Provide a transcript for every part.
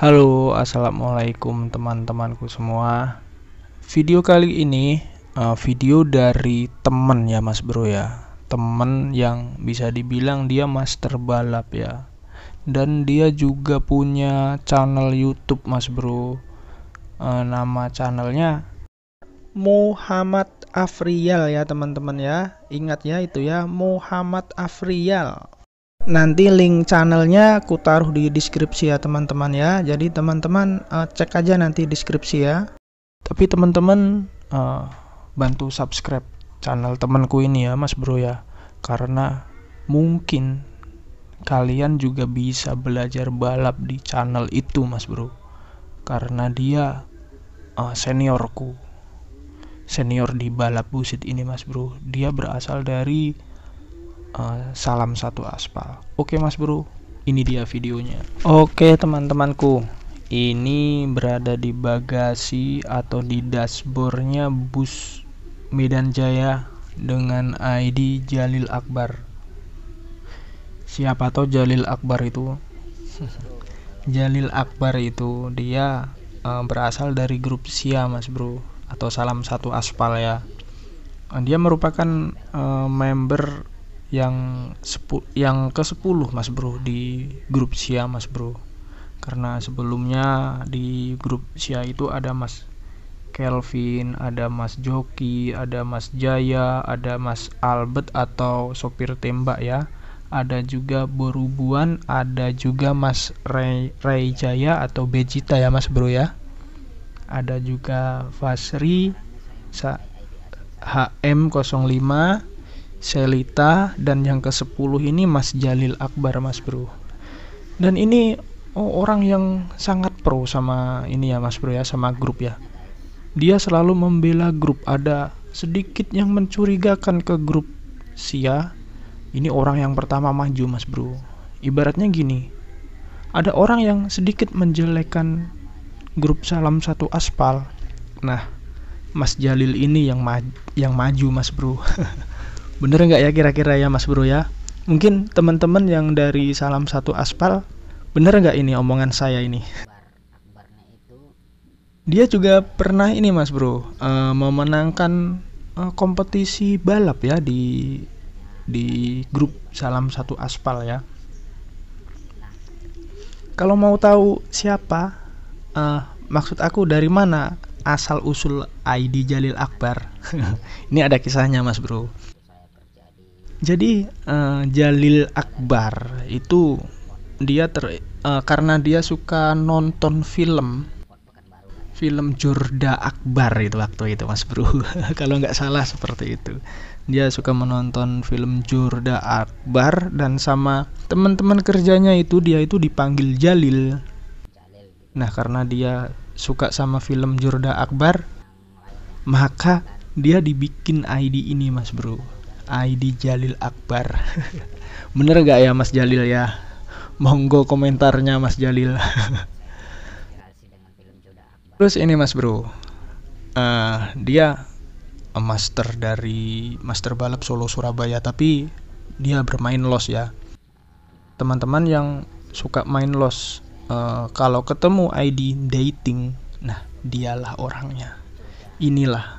Halo, assalamualaikum teman-temanku semua. Video kali ini uh, video dari temen ya Mas Bro ya, temen yang bisa dibilang dia master balap ya, dan dia juga punya channel YouTube Mas Bro. Uh, nama channelnya Muhammad Afrial ya teman-teman ya, ingat ya itu ya Muhammad Afrial. Nanti link channelnya aku taruh di deskripsi ya teman-teman ya. Jadi teman-teman uh, cek aja nanti deskripsi ya. Tapi teman-teman uh, bantu subscribe channel temanku ini ya Mas Bro ya. Karena mungkin kalian juga bisa belajar balap di channel itu Mas Bro. Karena dia uh, seniorku. Senior di balap busit ini Mas Bro. Dia berasal dari Eh, salam satu aspal. Oke Mas Bro, ini dia videonya. Oke teman-temanku, ini berada di bagasi atau di dashboardnya bus Medan Jaya dengan ID Jalil Akbar. Siapa tahu Jalil Akbar itu? Jalil Akbar itu dia uh, berasal dari grup Sia Mas Bro atau Salam Satu Aspal ya. dia merupakan uh, member yang sepu yang ke 10 mas bro di grup Sia mas bro karena sebelumnya di grup Sia itu ada mas Kelvin ada mas Joki ada mas Jaya ada mas Albert atau sopir tembak ya ada juga Borubuan ada juga mas Ray, Ray Jaya atau Bejita ya mas bro ya ada juga Fasri HM05 Selita dan yang ke-10 ini Mas Jalil Akbar Mas Bro. Dan ini oh, orang yang sangat pro sama ini ya Mas Bro ya sama grup ya. Dia selalu membela grup ada sedikit yang mencurigakan ke grup Sia. Ini orang yang pertama maju Mas Bro. Ibaratnya gini. Ada orang yang sedikit menjelekan grup Salam Satu Aspal. Nah, Mas Jalil ini yang ma yang maju Mas Bro. Bener nggak ya kira-kira ya Mas Bro ya? Mungkin teman-teman yang dari Salam Satu Aspal, bener nggak ini omongan saya ini? Dia juga pernah ini Mas Bro uh, memenangkan uh, kompetisi balap ya di di grup Salam Satu Aspal ya. Kalau mau tahu siapa, uh, maksud aku dari mana asal usul ID Jalil Akbar. ini ada kisahnya Mas Bro. Jadi uh, Jalil Akbar itu dia ter uh, karena dia suka nonton film film Jorda Akbar itu waktu itu Mas Bro kalau nggak salah seperti itu dia suka menonton film Jorda Akbar dan sama teman-teman kerjanya itu dia itu dipanggil Jalil nah karena dia suka sama film Jorda Akbar maka dia dibikin ID ini Mas Bro ID Jalil Akbar bener gak ya Mas Jalil ya monggo komentarnya Mas Jalil terus ini Mas Bro uh, dia master dari master balap Solo Surabaya tapi dia bermain los ya teman-teman yang suka main los uh, eh, kalau ketemu ID dating nah dialah orangnya inilah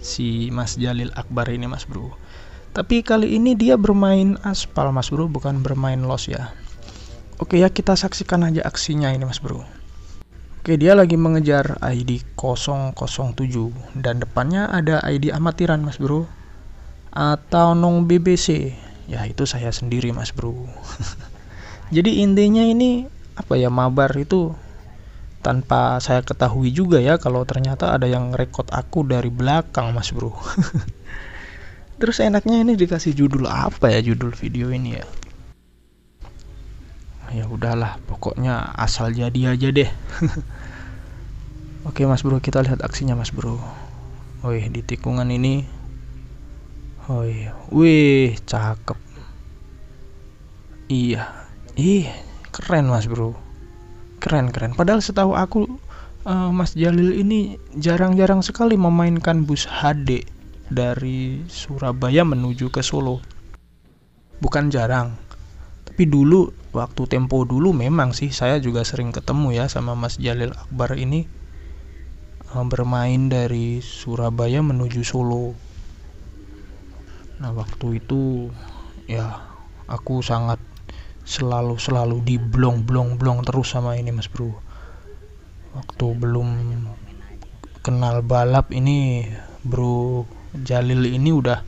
si Mas Jalil Akbar ini Mas Bro tapi kali ini dia bermain aspal Mas Bro, bukan bermain los ya. Oke ya, kita saksikan aja aksinya ini Mas Bro. Oke, dia lagi mengejar ID 007 dan depannya ada ID amatiran Mas Bro atau nong BBC. Ya, itu saya sendiri Mas Bro. Jadi intinya ini apa ya mabar itu tanpa saya ketahui juga ya kalau ternyata ada yang rekod aku dari belakang Mas Bro. Terus enaknya ini dikasih judul apa ya judul video ini ya? Ah, ya udahlah, pokoknya asal jadi aja deh. Oke Mas Bro, kita lihat aksinya Mas Bro. Wih, di tikungan ini. Wih, wih, cakep. Iya. Ih, keren Mas Bro. Keren-keren. Padahal setahu aku uh, Mas Jalil ini jarang-jarang sekali memainkan bus HD dari Surabaya menuju ke Solo. Bukan jarang, tapi dulu waktu tempo dulu memang sih saya juga sering ketemu ya sama Mas Jalil Akbar ini eh, bermain dari Surabaya menuju Solo. Nah, waktu itu ya aku sangat selalu selalu diblong-blong-blong terus sama ini Mas Bro. Waktu belum kenal balap ini Bro Jalil ini udah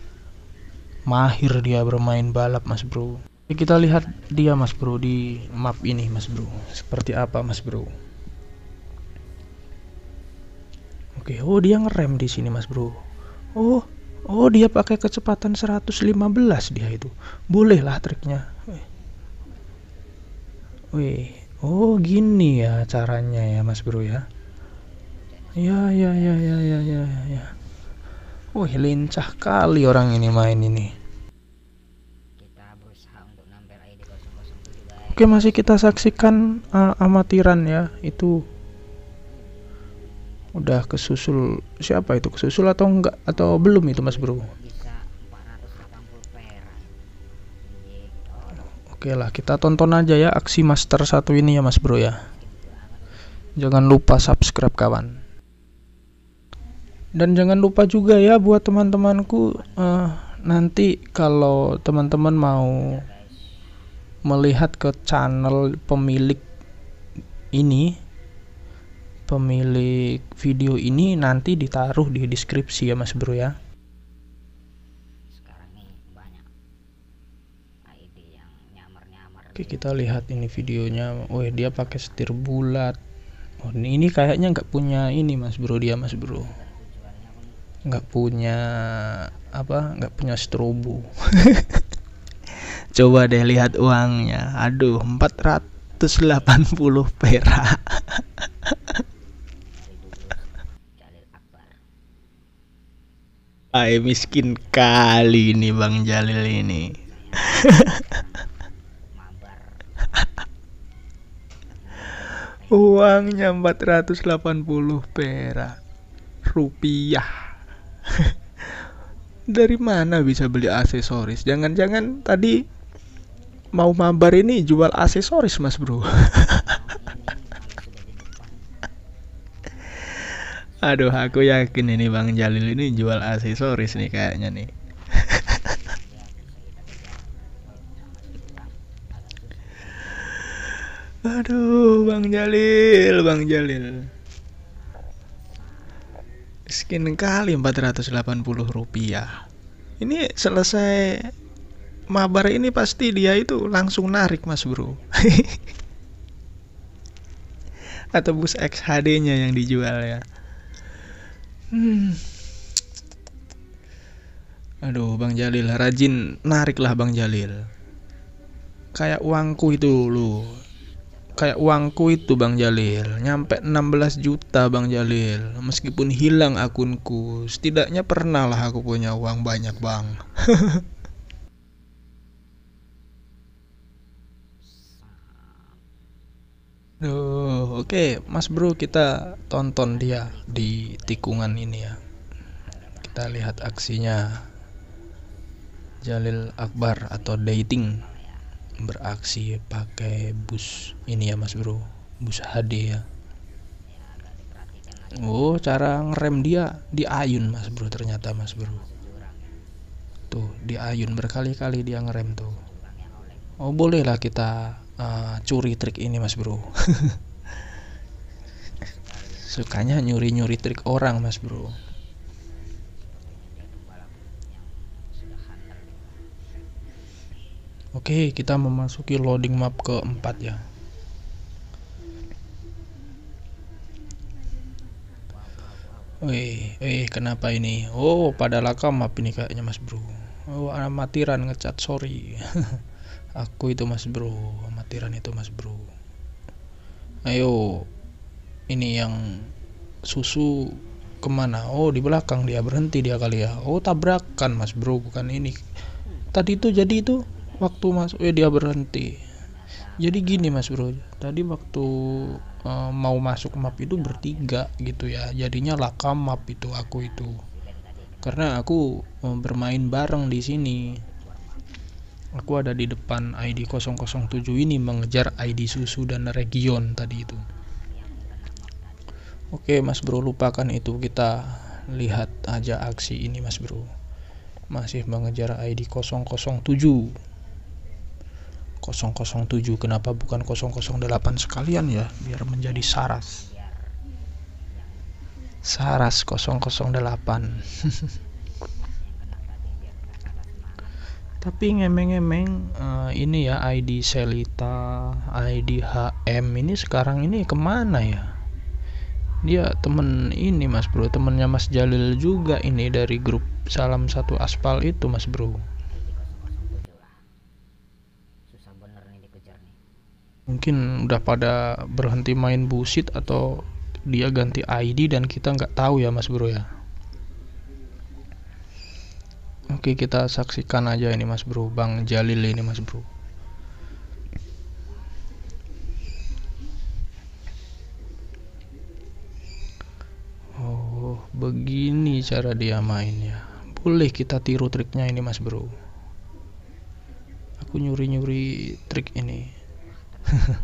mahir dia bermain balap mas bro kita lihat dia mas bro di map ini mas bro seperti apa mas bro oke oh dia ngerem di sini mas bro oh oh dia pakai kecepatan 115 dia itu bolehlah triknya wih oh gini ya caranya ya mas bro ya ya ya ya ya ya ya, ya. Wih lincah kali orang ini main ini. Oke masih kita saksikan uh, amatiran ya itu udah kesusul siapa itu kesusul atau enggak atau belum itu mas bro? Gitu. Oke lah kita tonton aja ya aksi master satu ini ya mas bro ya. Jangan lupa subscribe kawan dan jangan lupa juga ya buat teman-temanku uh, nanti kalau teman-teman mau melihat ke channel pemilik ini pemilik video ini nanti ditaruh di deskripsi ya mas bro ya Oke gitu. kita lihat ini videonya. Oh dia pakai setir bulat. Oh ini kayaknya nggak punya ini mas bro dia mas bro nggak punya apa nggak punya strobo coba deh lihat uangnya aduh 480 perak Ay, miskin kali ini Bang Jalil ini. Uangnya 480 perak rupiah dari mana bisa beli aksesoris? Jangan-jangan tadi mau mabar ini jual aksesoris, Mas Bro. Aduh, aku yakin ini Bang Jalil ini jual aksesoris nih kayaknya nih. Aduh, Bang Jalil, Bang Jalil miskin kali 480 rupiah ini selesai mabar ini pasti dia itu langsung narik mas bro atau bus XHD nya yang dijual ya hmm. aduh Bang Jalil rajin narik lah Bang Jalil kayak uangku itu lu kayak uangku itu Bang Jalil nyampe 16 juta Bang Jalil meskipun hilang akunku setidaknya pernah lah aku punya uang banyak Bang Duh, oke okay. Mas Bro kita tonton dia di tikungan ini ya kita lihat aksinya Jalil Akbar atau dating beraksi pakai bus ini ya mas bro bus HD ya Oh cara ngerem dia diayun mas bro ternyata mas bro tuh diayun berkali-kali dia ngerem tuh Oh bolehlah kita uh, curi trik ini mas bro sukanya nyuri-nyuri trik orang mas bro Oke, kita memasuki loading map keempat ya. Wih, eh kenapa ini? Oh, pada laka map ini kayaknya Mas Bro. Oh, amatiran ngecat, sorry. Aku itu Mas Bro, amatiran itu Mas Bro. Ayo, ini yang susu kemana? Oh, di belakang dia berhenti dia kali ya. Oh, tabrakan Mas Bro, bukan ini. Tadi itu jadi itu waktu mas, ya dia berhenti jadi gini mas bro tadi waktu eh, mau masuk map itu bertiga gitu ya jadinya lakam map itu aku itu karena aku eh, bermain bareng di sini aku ada di depan ID 007 ini mengejar ID susu dan region tadi itu Oke mas bro lupakan itu kita lihat aja aksi ini mas bro masih mengejar ID 007 007 kenapa bukan 008 sekalian ya biar menjadi saras saras 008 tapi ngemeng-ngemeng uh, ini ya ID Selita ID HM ini sekarang ini kemana ya dia temen ini mas bro temennya mas Jalil juga ini dari grup salam satu aspal itu mas bro mungkin udah pada berhenti main busit atau dia ganti ID dan kita nggak tahu ya mas bro ya Oke kita saksikan aja ini mas bro Bang Jalil ini mas bro Oh begini cara dia mainnya Boleh kita tiru triknya ini mas bro Aku nyuri-nyuri trik ini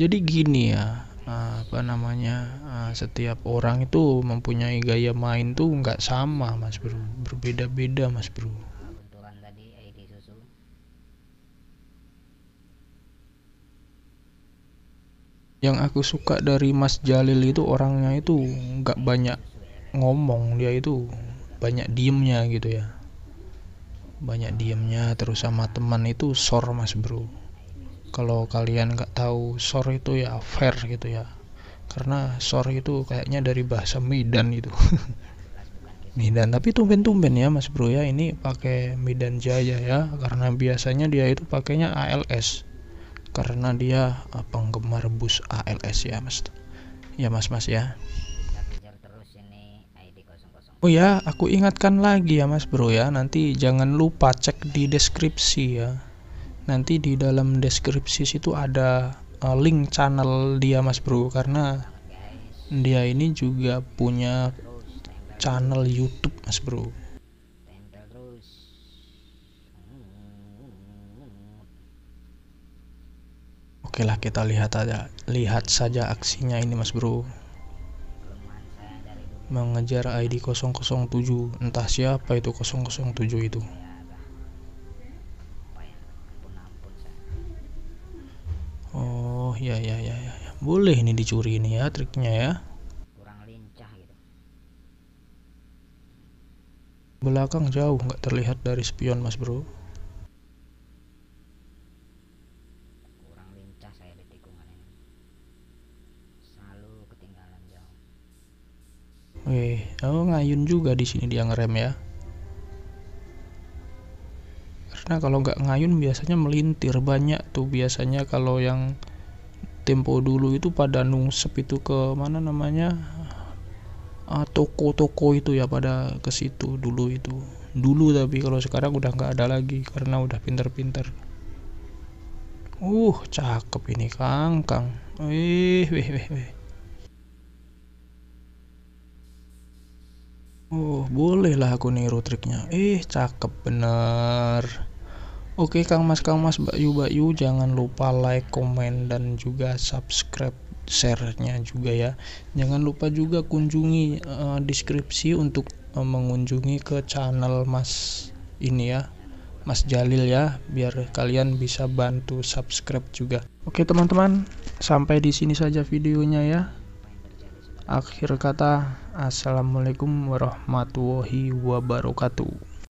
jadi gini ya eh, apa namanya eh, setiap orang itu mempunyai gaya main tuh nggak sama mas bro berbeda-beda mas bro yang aku suka dari Mas Jalil itu orangnya itu nggak banyak ngomong dia itu banyak diemnya gitu ya banyak diemnya terus sama teman itu sor mas bro kalau kalian nggak tahu sor itu ya fair gitu ya karena sor itu kayaknya dari bahasa Medan itu Medan tapi tumben-tumben ya Mas Bro ya ini pakai Medan Jaya ya karena biasanya dia itu pakainya ALS karena dia eh, penggemar bus ALS ya Mas ya Mas Mas ya Oh ya, aku ingatkan lagi ya Mas Bro ya, nanti jangan lupa cek di deskripsi ya nanti di dalam deskripsi situ ada uh, link channel dia mas bro karena dia ini juga punya channel YouTube mas bro Oke lah kita lihat aja lihat saja aksinya ini mas bro mengejar ID 007 entah siapa itu 007 itu boleh ini dicuri ini ya triknya ya kurang lincah gitu belakang jauh nggak terlihat dari spion mas bro kurang lincah saya di tikungan ini selalu ketinggalan jauh Wih, oh ngayun juga di sini dia ngerem ya karena kalau nggak ngayun biasanya melintir banyak tuh biasanya kalau yang tempo dulu itu pada nungsep itu ke mana namanya ah, toko-toko uh, itu ya pada ke situ dulu itu dulu tapi kalau sekarang udah nggak ada lagi karena udah pinter-pinter uh cakep ini kang kang wih wih wih wih Oh, bolehlah aku niru triknya. eh, cakep bener. Oke Kang Mas Kang Mas Bayu Bayu jangan lupa like, komen dan juga subscribe share-nya juga ya. Jangan lupa juga kunjungi uh, deskripsi untuk uh, mengunjungi ke channel Mas ini ya. Mas Jalil ya, biar kalian bisa bantu subscribe juga. Oke teman-teman, sampai di sini saja videonya ya. Akhir kata, Assalamualaikum warahmatullahi wabarakatuh.